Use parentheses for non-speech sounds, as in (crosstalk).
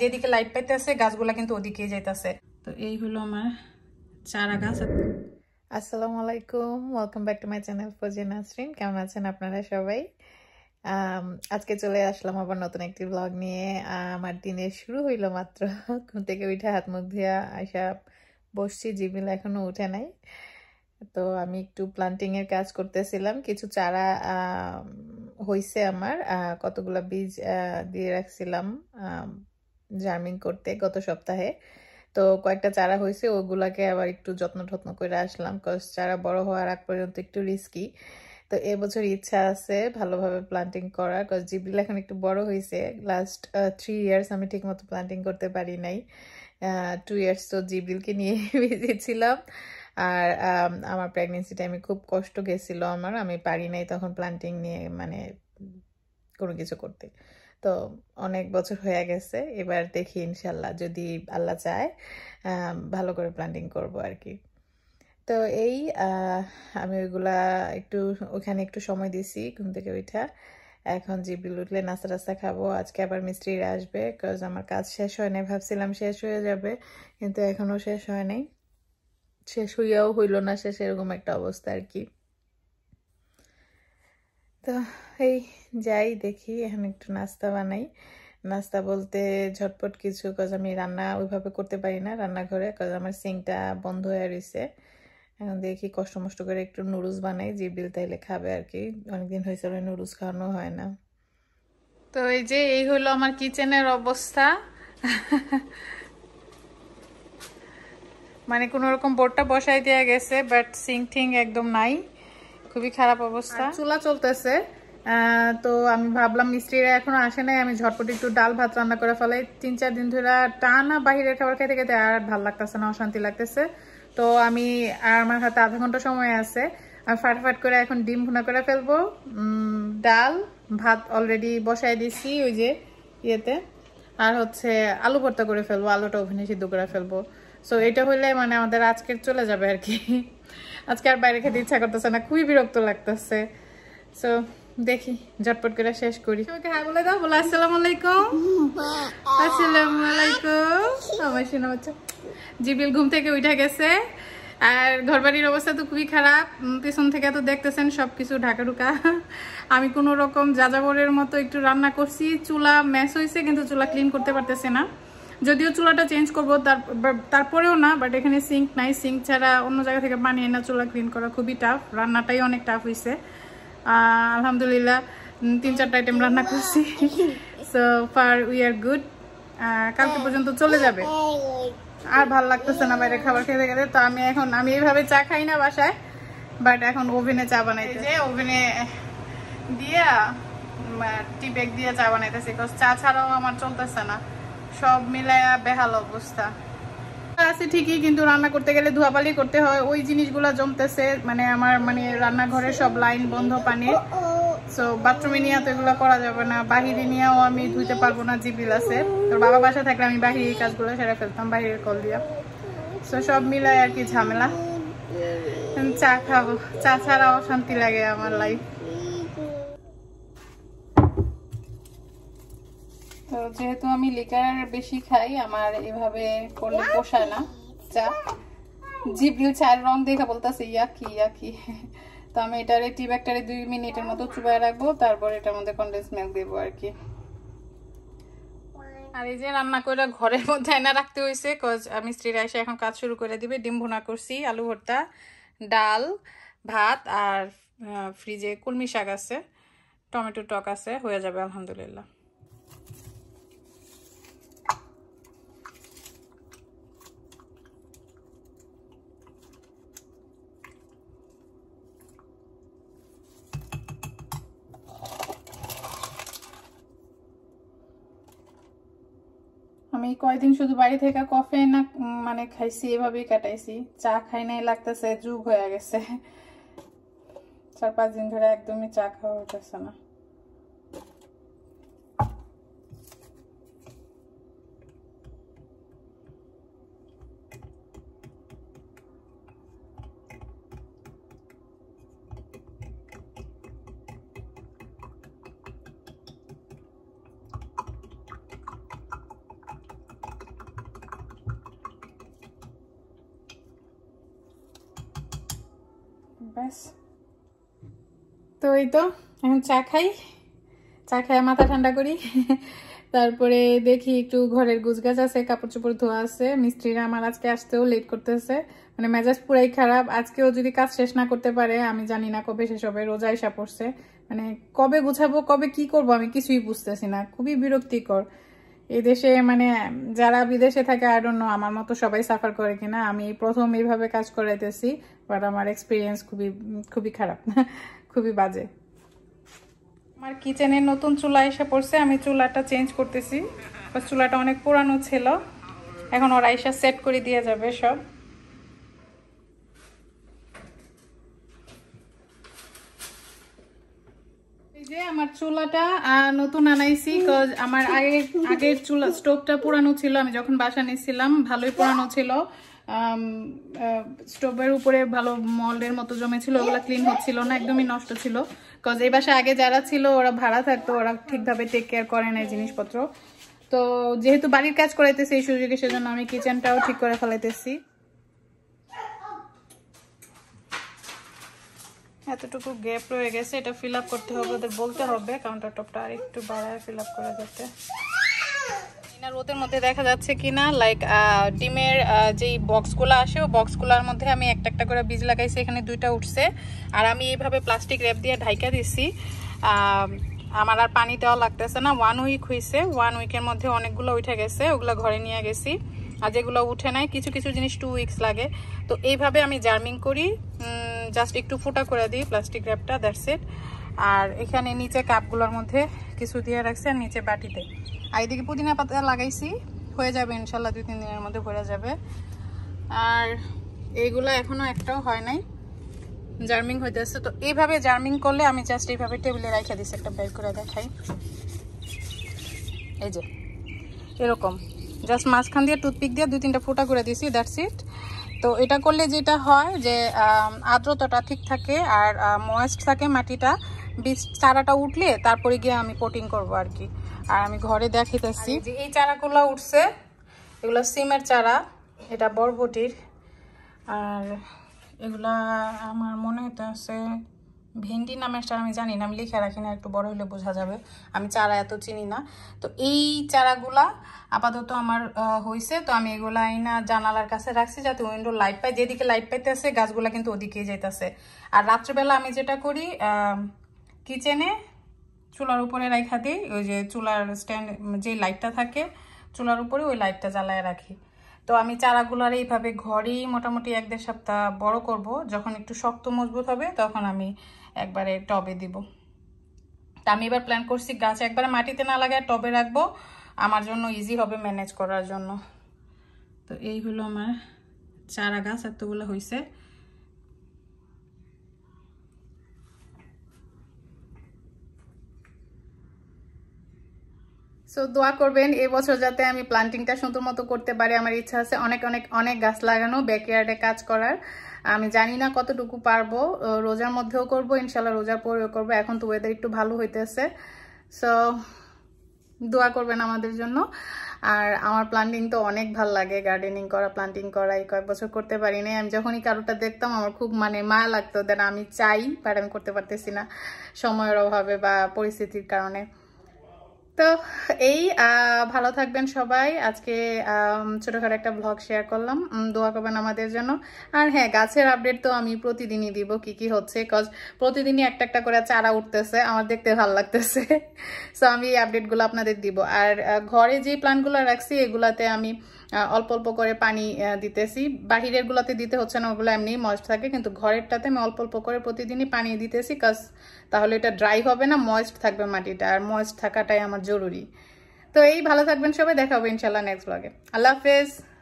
যেদিকে লাইট পাইতেছে গাছগুলা কিন্তু ওদিকে যাইতেছে তো এই হলো আমার চারা গাছ আসসালামু আলাইকুম welcome back to my channel ফজি নাসরিন কেমন আছেন আপনারা সবাই আজকে চলে আসলাম আবার নতুন একটি ব্লগ নিয়ে আমার দিনে শুরু হইল মাত্র ঘুম থেকে উঠে হাত মুখ ধুয়া আসা বসছি জিবিল এখনও উঠে নাই তো আমি একটু প্লান্টিংয়ের কাজ করতেছিলাম কিছু চারা হইছে আমার কতগুলো বীজ দিয়ে রাখছিলাম জার্মিং করতে গত সপ্তাহে তো কয়েকটা চারা হয়েছে ওগুলাকে আবার একটু যত্ন টত্ন করে আসলাম কজ চারা বড় হওয়ার আগ পর্যন্ত একটু রিস্কি তো এবছর ইচ্ছা আছে ভালোভাবে প্লান্টিং করার কজ জিবলিল এখন একটু বড় হয়েছে লাস্ট থ্রি ইয়ার্স আমি ঠিকমতো প্লান্টিং করতে পারি নাই টু ইয়ার্স তো জিবলিলকে নিয়ে বিজি (laughs) ছিলাম আর আমার প্রেগনেন্সি টাইমে খুব কষ্ট গেছিলো আমার আমি পারি নাই তখন প্লান্টিং নিয়ে মানে কোনো কিছু করতে তো অনেক বছর হয়ে গেছে এবার দেখি ইনশাল্লাহ যদি আল্লাহ চায় ভালো করে প্ল্যান্টিং করব আর কি তো এই আমি ওইগুলা একটু ওখানে একটু সময় দিছি ঘুম থেকে উঠা এখন জিবিল উঠলে নাস্তা টাস্তা খাবো আজকে আবার মিস্ত্রিরা আসবে বিকজ আমার কাজ শেষ হয় নাই ভাবছিলাম শেষ হয়ে যাবে কিন্তু এখনও শেষ হয় নাই শেষ হইয়াও হইল না শেষ এরকম একটা অবস্থা আর কি তো এই যাই দেখি এখন একটু নাস্তা বানাই নাস্তা বলতে ঝটপট কিছু কজ আমি রান্না ওইভাবে করতে পারি না রান্নাঘরে কজ আমার সিংটা বন্ধ হয়ে রয়েছে এখন দেখি কষ্ট মষ্ট করে একটু নুডলস বানাই যে বিল তাইলে খাবে আর কি অনেকদিন হয়েছে নুডলস খাওয়ানো হয় না তো এই যে এই হলো আমার কিচেনের অবস্থা মানে কোনো রকম বোর্ডটা বসাই দেওয়া গেছে বাট সিং ঠিং একদম নাই খুবই খারাপ অবস্থা চুলা চলতেছে তো আমি ভাবলাম মিস্ত্রিরা এখনো আসে নাই আমি ঝটপট একটু ডাল ভাত রান্না করে ফেলে তিন চার দিন ধরে টানা বাহিরের খাবার খেতে খেতে আর ভাল লাগতেছে না অশান্তি লাগতেছে তো আমি আর আমার হাতে আধা ঘন্টা সময় আছে আমি ফাটফাট করে এখন ডিম ভুনা করে ফেলবো ডাল ভাত অলরেডি বসাই দিছি ওই যে ইয়েতে আর হচ্ছে আলু ভর্তা করে ফেলবো আলুটা ওভেনে সিদ্ধ করে ফেলবো সো এটা হইলে মানে আমাদের আজকের চলে যাবে আর কি আজকে আর বাইরে খেতে ইচ্ছা করতেছে না খুবই বিরক্ত লাগতেছে সো দেখি ঝটপট করে শেষ করি হ্যাঁ বলে দাও আসসালাম আলাইকুম আসসালাম আলাইকুম আমার শোনা হচ্ছে জিবিল ঘুম থেকে উঠে গেছে আর ঘরবাড়ির অবস্থা তো খুবই খারাপ পেছন থেকে তো দেখতেছেন সব কিছু ঢাকা ঢুকা আমি কোনো রকম যাযাবরের মতো একটু রান্না করছি চুলা ম্যাচ হয়েছে কিন্তু চুলা ক্লিন করতে পারতেছে না যদিও চুলাটা চেঞ্জ করবো তার তারপরেও না বাট এখানে সিঙ্ক নাই সিঙ্ক ছাড়া অন্য জায়গা থেকে পানি এনে চুলা ক্লিন করা খুবই টাফ রান্নাটাই অনেক টাফ হয়েছে আলহামদুলিল্লাহ তিন চারটা আইটেম রান্না করছি so far we are good কালকে পর্যন্ত চলে যাবে আর ভাল লাগতেছে না বাইরে খাবার খেতে গেলে তো আমি এখন আমি এইভাবে চা খাই না বাসায় বাট এখন ওভেনে চা যে ওভেনে দিয়া টি ব্যাগ দিয়ে চা বানাইতেছি চা ছাড়াও আমার চলতেছে না সব মিলায়া বেহাল অবস্থা আছে ঠিকই কিন্তু রান্না করতে গেলে ধুয়াবালি করতে হয় ওই জিনিসগুলা জমতেছে মানে আমার মানে রান্নাঘরে সব লাইন বন্ধ পানির সো বাথরুমে নিয়ে তো এগুলো করা যাবে না বাহিরে নিয়েও আমি ধুইতে পারবো না জিবিল আছে তোর বাবা বাসা থাকলে আমি বাহিরে কাজগুলো সেরে ফেলতাম বাহিরের কল দিয়া সো সব মিলায় আর কি ঝামেলা চা খাবো চা ছাড়া অশান্তি লাগে আমার লাইফ তো যেহেতু আমি লিকার বেশি খাই আমার এভাবে করলে পোষায় না চা জিব্রিল চায়ের রং দেখে বলতেছে ইয়াকি ইয়াকি তো আমি এটারে টি ব্যাগটারে দুই মিনিটের মতো চুপায় রাখবো তারপর এটার মধ্যে কন্ডেন্স মিল্ক দেবো আর কি আর এই যে রান্না করে ঘরের মধ্যে এনে রাখতে হয়েছে কজ আমি স্ত্রী এসে এখন কাজ শুরু করে দিবে ডিম ভোনা করছি আলু ভর্তা ডাল ভাত আর ফ্রিজে কুলমি শাক আছে টমেটো টক আছে হয়ে যাবে আলহামদুলিল্লাহ আমি কয়দিন শুধু বাড়ি থেকে কফি না মানে খাইছি এভাবেই কাটাইছি চা খাই নাই লাগতেছে যুগ হয়ে গেছে চার পাঁচ দিন ধরে একদমই চা খাওয়া হইতেছে না ব্যাস তো এই তো এখন চা খাই চা খাই মাথা ঠান্ডা করি (laughs) তারপরে দেখি একটু ঘরের গুছগাছ আছে কাপড় চোপড় ধোয়া আছে মিস্ত্রিরা আমার আজকে আসতেও লেট করতেছে মানে মেজাজ পুরাই খারাপ আজকেও যদি কাজ শেষ না করতে পারে আমি জানি না কবে শেষ হবে রোজা এসা পড়ছে মানে কবে গুছাবো কবে কি করব আমি কিছুই বুঝতেছি না খুবই বিরক্তিকর এদেশে মানে যারা বিদেশে থাকে আর অন্য আমার মতো সবাই সাফার করে কিনা আমি প্রথম এইভাবে কাজ করাইতেছি বাট আমার এক্সপিরিয়েন্স খুবই খুবই খারাপ (laughs) খুবই বাজে আমার কিচেনের নতুন চুলা এসে পড়ছে আমি চুলাটা চেঞ্জ করতেছি চুলাটা অনেক পুরানো ছিল এখন ওরা এসে সেট করে দিয়ে যাবে সব যে আমার চুলাটা নতুন আনাইছি কজ আমার আগে আগের চুলা স্টোভটা পুরানো ছিল আমি যখন বাসা নিয়েছিলাম ভালোই পুরানো ছিল স্টোভের উপরে ভালো মল্ডের মতো জমেছিল ওগুলো ক্লিন হচ্ছিল না একদমই নষ্ট ছিল কজ এই বাসায় আগে যারা ছিল ওরা ভাড়া থাকতো ওরা ঠিকভাবে টেক কেয়ার করে না জিনিসপত্র তো যেহেতু বাড়ির কাজ করাইতেছি এই সুযোগে সেজন্য আমি কিচেনটাও ঠিক করে ফেলাইতেছি এতটুকু গ্যাপ রয়ে গেছে এটা ফিল আপ করতে হবে ওদের বলতে হবে কাউন্টার টপটা আর একটু বাড়ায় ফিল আপ করা যেতে না রোদের মধ্যে দেখা যাচ্ছে কি না লাইক ডিমের যেই বক্সগুলো আসে ও বক্সগুলোর মধ্যে আমি একটা একটা করে বীজ লাগাইছি এখানে দুইটা উঠছে আর আমি এইভাবে প্লাস্টিক র্যাপ দিয়ে ঢাইকা দিছি আমার আর পানি দেওয়া লাগতেছে না ওয়ান উইক হয়েছে ওয়ান উইকের মধ্যে অনেকগুলো উঠে গেছে ওগুলো ঘরে নিয়ে গেছি আর যেগুলো উঠে নেয় কিছু কিছু জিনিস টু উইক্স লাগে তো এইভাবে আমি জার্মিং করি জাস্ট একটু ফুটা করে দিই প্লাস্টিক র্যাপটা দ্যাটস ইট আর এখানে নিচে কাপগুলোর মধ্যে কিছু দিয়ে রাখছি আর নিচে বাটিতে আর এদিকে পুদিনা পাতা লাগাইছি হয়ে যাবে ইনশাল্লাহ দুই তিন দিনের মধ্যে ভরে যাবে আর এইগুলো এখনও একটাও হয় নাই জার্মিং হইতেছে তো এইভাবে জার্মিং করলে আমি জাস্ট এইভাবে টেবিলে রাখা দিচ্ছি একটা বের করে দেখাই এই যে এরকম জাস্ট মাঝখান দিয়ে টুথপিক দিয়ে দুই তিনটা ফোটা করে দিয়েছি দ্যাটস ইট তো এটা করলে যেটা হয় যে আর্দ্রতাটা ঠিক থাকে আর ময়েস্ট থাকে মাটিটা বীজ চারাটা উঠলে তারপরে গিয়ে আমি পোটিং করব আর কি আর আমি ঘরে দেখিতেছি যে এই চারাগুলো উঠছে এগুলো সিমের চারা এটা বরবটির আর এগুলা আমার মনে হইতে আছে ভেন্ডি নামেরটা আমি জানি না আমি লিখে রাখি না একটু বড় হলে বোঝা যাবে আমি চারা এত চিনি না তো এই চারাগুলা আপাতত আমার হয়েছে তো আমি এগুলা না জানালার কাছে রাখছি যাতে উইন্ডো লাইট পাই যেদিকে লাইট পাইতেছে গাছগুলা কিন্তু ওদিকেই যাইতেছে আর রাত্রেবেলা আমি যেটা করি কিচেনে চুলার উপরে রাখা দিই ওই যে চুলার স্ট্যান্ড যে লাইটটা থাকে চুলার উপরে ওই লাইটটা জ্বালায় রাখি তো আমি চারাগুলার এইভাবে ঘরেই মোটামুটি এক দেড় সপ্তাহ বড় করব যখন একটু শক্ত মজবুত হবে তখন আমি একবারে টবে দিব তা আমি এবার প্ল্যান করছি গাছ একবারে মাটিতে না লাগায় টবে রাখবো আমার জন্য ইজি হবে ম্যানেজ করার জন্য তো এই হলো আমার চারা গাছ এতগুলো হয়েছে সো দোয়া করবেন এবছর যাতে আমি প্লান্টিংটা সুন্দর মতো করতে পারি আমার ইচ্ছা আছে অনেক অনেক অনেক গাছ লাগানো ব্যাকইয়ার্ডে কাজ করার আমি জানি না কতটুকু পারবো রোজার মধ্যেও করব ইনশাল্লাহ রোজার পরেও করবো এখন তো ওয়েদার একটু ভালো হইতেছে সো দোয়া করবেন আমাদের জন্য আর আমার প্লান্টিং তো অনেক ভাল লাগে গার্ডেনিং করা প্লান্টিং করা এই কয়েক বছর করতে পারি নাই আমি যখনই কারোটা দেখতাম আমার খুব মানে মায়া লাগতো দেন আমি চাই বাট আমি করতে পারতেছি না সময়ের অভাবে বা পরিস্থিতির কারণে তো এই ভালো থাকবেন সবাই আজকে ছোটোখাটো একটা ব্লগ শেয়ার করলাম দোয়া করবেন আমাদের জন্য আর হ্যাঁ গাছের আপডেট তো আমি প্রতিদিনই দিব কি কি হচ্ছে কজ প্রতিদিনই একটা একটা করে চারা উঠতেছে আমার দেখতে ভালো লাগতেছে সো আমি এই আপডেটগুলো আপনাদের দিব আর ঘরে যে প্লান্টগুলো রাখছি এগুলাতে আমি অল্প অল্প করে পানি দিতেছি বাহিরের গুলাতে দিতে হচ্ছে না ওগুলো এমনি মস্ট থাকে কিন্তু ঘরেরটাতে আমি অল্প অল্প করে প্রতিদিনই পানি দিতেছি কজ তাহলে এটা ড্রাই হবে না ময়েস্ট থাকবে মাটিটা আর ময়েস্ট থাকাটাই আমার জরুরি তো এই ভালো থাকবেন সবাই দেখা হবে ইনশাল্লাহ নেক্সট ব্লগে আল্লাহ হাফেজ